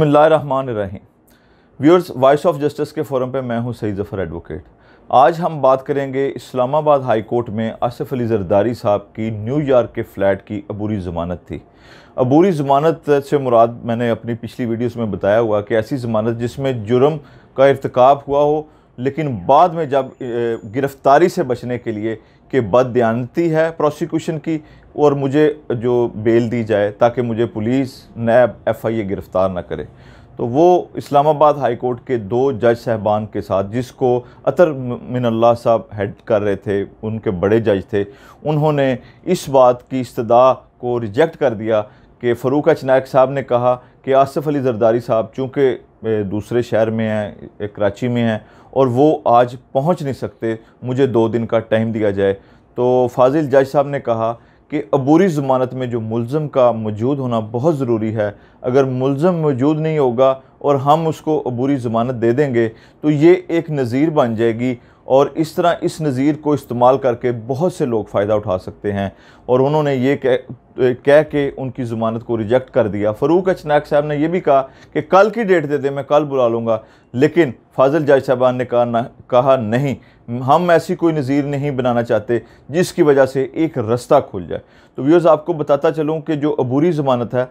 बसमीम viewers voice of justice के forum पे मैं हूं सईद जफ़र एडवोकेट आज हम बात करेंगे इस्लामाबाद हाई कोर्ट में आसिफ अली जरदारी साहब की न्यूयॉर्क के फ़्लैट की अबूरी ज़मानत थी अबूरी ज़मानत से मुराद मैंने अपनी पिछली वीडियोस में बताया हुआ कि ऐसी ज़मानत जिसमें जुर्म का इरतक हुआ हो लेकिन बाद में जब गिरफ़्तारी से बचने के लिए कि बदयानती है प्रोसिक्यूशन की और मुझे जो बेल दी जाए ताकि मुझे पुलिस नैब एफ आई ए गिरफ़्तार ना करे तो वो इस्लामाबाद हाई कोर्ट के दो जज साहबान के साथ जिसको अतर मिनल्ला साहब हेड कर रहे थे उनके बड़े जज थे उन्होंने इस बात की इस्तः को रिजेक्ट कर दिया कि फ़रूक चनायक साहब ने कहा कि आसफ़ अली जरदारी साहब चूँकि दूसरे शहर में हैं कराची में हैं और वो आज पहुँच नहीं सकते मुझे दो दिन का टाइम दिया जाए तो फाजिल जज साहब ने कहा कि अबूरी ज़मानत में जो मुलम का मौजूद होना बहुत ज़रूरी है अगर मुलम मौजूद नहीं होगा और हम उसको अबूरी ज़मानत दे देंगे तो ये एक नज़ीर बन जाएगी और इस तरह इस नज़ीर को इस्तेमाल करके बहुत से लोग फ़ायदा उठा सकते हैं और उन्होंने ये कह के उनकी ज़मानत को रिजेक्ट कर दिया फ़रूक अचनाक साहब ने यह भी कहा कि कल की डेट दे दे मैं कल बुला लूँगा लेकिन फाजल जज साहबान ने कहा ना कहा नहीं हम ऐसी कोई नज़ीर नहीं बनाना चाहते जिसकी वजह से एक रास्ता खुल जाए तो व्यूज़ आपको बताता चलूँ कि जो अबूरी ज़मानत है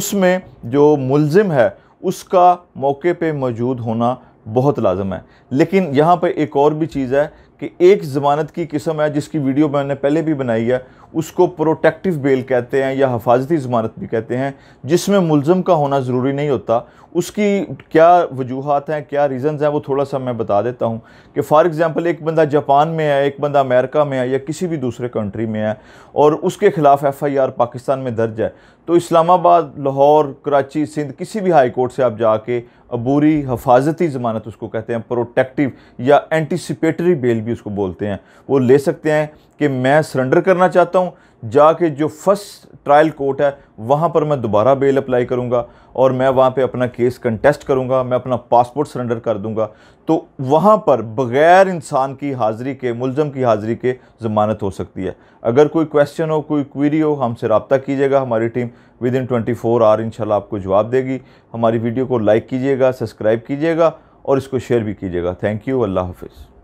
उसमें जो मुलज़म है उसका मौके पर मौजूद होना बहुत लाजम है लेकिन यहाँ पर एक और भी चीज़ है कि एक ज़मानत की किस्म है जिसकी वीडियो मैंने पहले भी बनाई है उसको प्रोटेक्टिव बेल कहते हैं या हफाजती ज़मानत भी कहते हैं जिसमें मुलम का होना ज़रूरी नहीं होता उसकी क्या वजूहत हैं क्या रीज़न्स हैं वो थोड़ा सा मैं बता देता हूँ कि फ़ॉर एग्ज़ाम्पल एक बंदा जापान में है एक बंदा अमेरिका में है या किसी भी दूसरे कंट्री में है और उसके ख़िलाफ़ एफ़ आई आर पाकिस्तान में दर्ज है तो इस्लामाबाद लाहौर कराची सिंध किसी भी हाई कोर्ट से आप जाके अबूरी हफाजती ज़मानत उसको कहते हैं प्रोटेक्टिव या एंटीसिपेटरी बेल भी उसको बोलते हैं वो ले सकते हैं कि मैं सरेंडर करना चाहता हूँ जाके जो फर्स्ट ट्रायल कोर्ट है वहाँ पर मैं दोबारा बेल अप्लाई करूँगा और मैं वहाँ पे अपना केस कंटेस्ट करूँगा मैं अपना पासपोर्ट सरेंडर कर दूँगा तो वहाँ पर बग़ैर इंसान की हाज़िरी के मुलम की हाज़िरी के ज़मानत हो सकती है अगर कोई क्वेश्चन हो कोई क्वीरी हो हमसे रबता कीजिएगा हमारी team within twenty four hour in आपको जवाब देगी हमारी वीडियो को लाइक कीजिएगा सब्सक्राइब कीजिएगा और इसको शेयर भी कीजिएगा थैंक यू अल्लाह हाफिज़